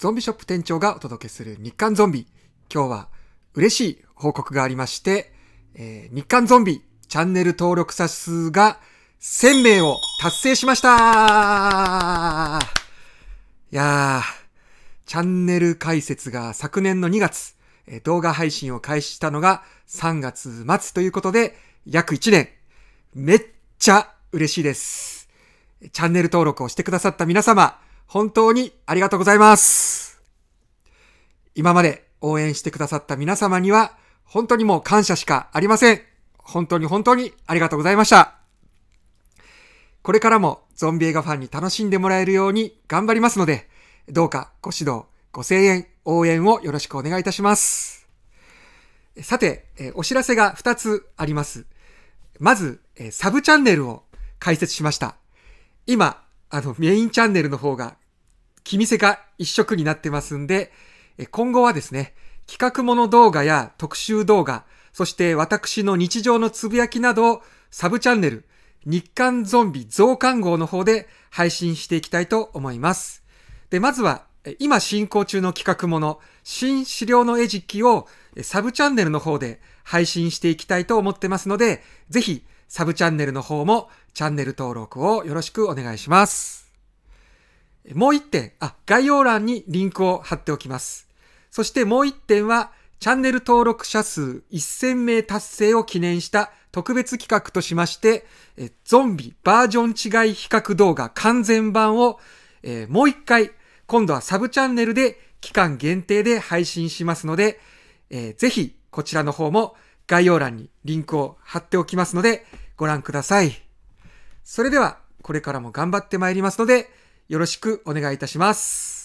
ゾンビショップ店長がお届けする日刊ゾンビ。今日は嬉しい報告がありまして、えー、日刊ゾンビチャンネル登録者数が1000名を達成しましたいやー、チャンネル解説が昨年の2月、えー、動画配信を開始したのが3月末ということで、約1年。めっちゃ嬉しいです。チャンネル登録をしてくださった皆様、本当にありがとうございます。今まで応援してくださった皆様には、本当にもう感謝しかありません。本当に本当にありがとうございました。これからもゾンビ映画ファンに楽しんでもらえるように頑張りますので、どうかご指導、ご声援、応援をよろしくお願いいたします。さて、お知らせが2つあります。まず、サブチャンネルを開設しました。今、あの、メインチャンネルの方が見せが一色になってますんで、今後はですね、企画もの動画や特集動画、そして私の日常のつぶやきなどをサブチャンネル、日刊ゾンビ増刊号の方で配信していきたいと思います。で、まずは今進行中の企画もの、新資料の餌食をサブチャンネルの方で配信していきたいと思ってますので、ぜひサブチャンネルの方もチャンネル登録をよろしくお願いします。もう1点、あ、概要欄にリンクを貼っておきます。そしてもう1点は、チャンネル登録者数1000名達成を記念した特別企画としまして、えゾンビバージョン違い比較動画完全版を、えもう一回、今度はサブチャンネルで期間限定で配信しますので、えー、ぜひこちらの方も概要欄にリンクを貼っておきますのでご覧ください。それではこれからも頑張ってまいりますので、よろしくお願いいたします。